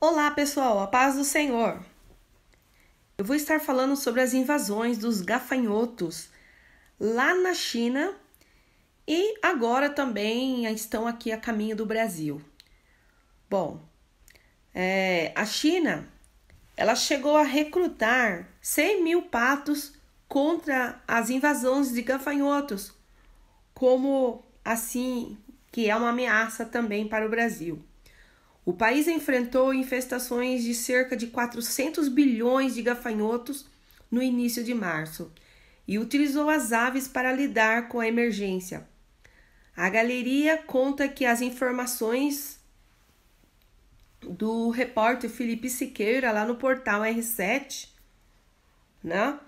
Olá, pessoal, a paz do Senhor. Eu vou estar falando sobre as invasões dos gafanhotos lá na China e agora também estão aqui a caminho do Brasil. Bom, é, a China ela chegou a recrutar 100 mil patos contra as invasões de gafanhotos, como assim que é uma ameaça também para o Brasil. O país enfrentou infestações de cerca de 400 bilhões de gafanhotos no início de março e utilizou as aves para lidar com a emergência. A galeria conta que as informações do repórter Felipe Siqueira lá no portal R7, né?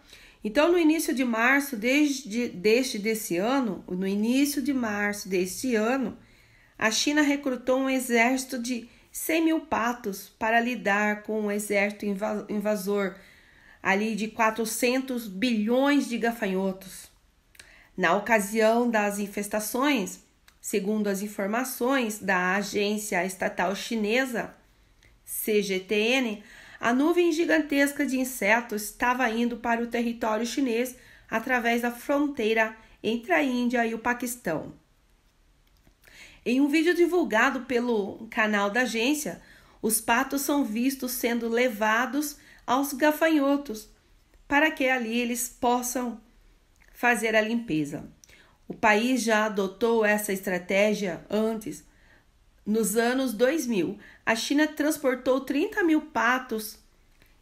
Então, no início de março desde deste desse ano, no início de março deste ano, a China recrutou um exército de cem mil patos para lidar com um exército invasor ali de 400 bilhões de gafanhotos. Na ocasião das infestações, segundo as informações da agência estatal chinesa CGTN, a nuvem gigantesca de insetos estava indo para o território chinês através da fronteira entre a Índia e o Paquistão. Em um vídeo divulgado pelo canal da agência, os patos são vistos sendo levados aos gafanhotos para que ali eles possam fazer a limpeza. O país já adotou essa estratégia antes. Nos anos 2000, a China transportou 30 mil patos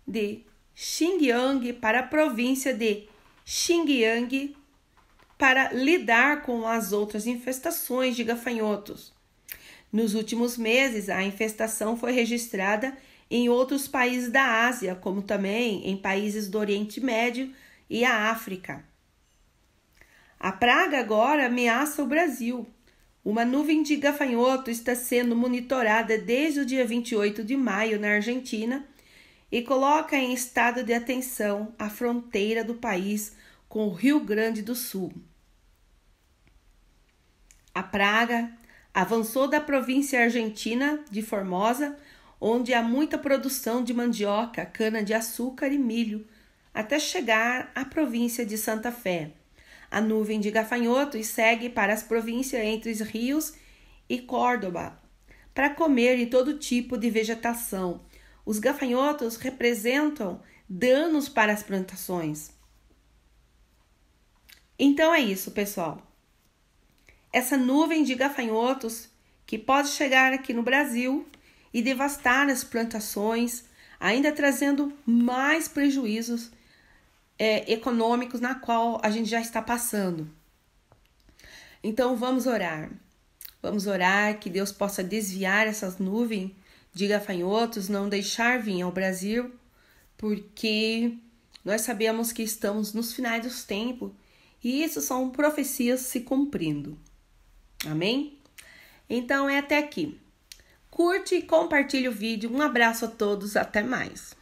de Xinjiang para a província de Xinjiang para lidar com as outras infestações de gafanhotos. Nos últimos meses, a infestação foi registrada em outros países da Ásia, como também em países do Oriente Médio e a África. A praga agora ameaça o Brasil. Uma nuvem de gafanhoto está sendo monitorada desde o dia 28 de maio na Argentina e coloca em estado de atenção a fronteira do país com o Rio Grande do Sul. A praga avançou da província argentina de Formosa, onde há muita produção de mandioca, cana-de-açúcar e milho, até chegar à província de Santa Fé. A nuvem de gafanhotos segue para as províncias entre os rios e Córdoba, para comer todo tipo de vegetação. Os gafanhotos representam danos para as plantações. Então é isso, pessoal essa nuvem de gafanhotos que pode chegar aqui no Brasil e devastar as plantações, ainda trazendo mais prejuízos é, econômicos na qual a gente já está passando. Então vamos orar. Vamos orar que Deus possa desviar essas nuvens de gafanhotos, não deixar vir ao Brasil, porque nós sabemos que estamos nos finais dos tempos e isso são profecias se cumprindo. Amém? Então é até aqui. Curte e compartilhe o vídeo. Um abraço a todos, até mais.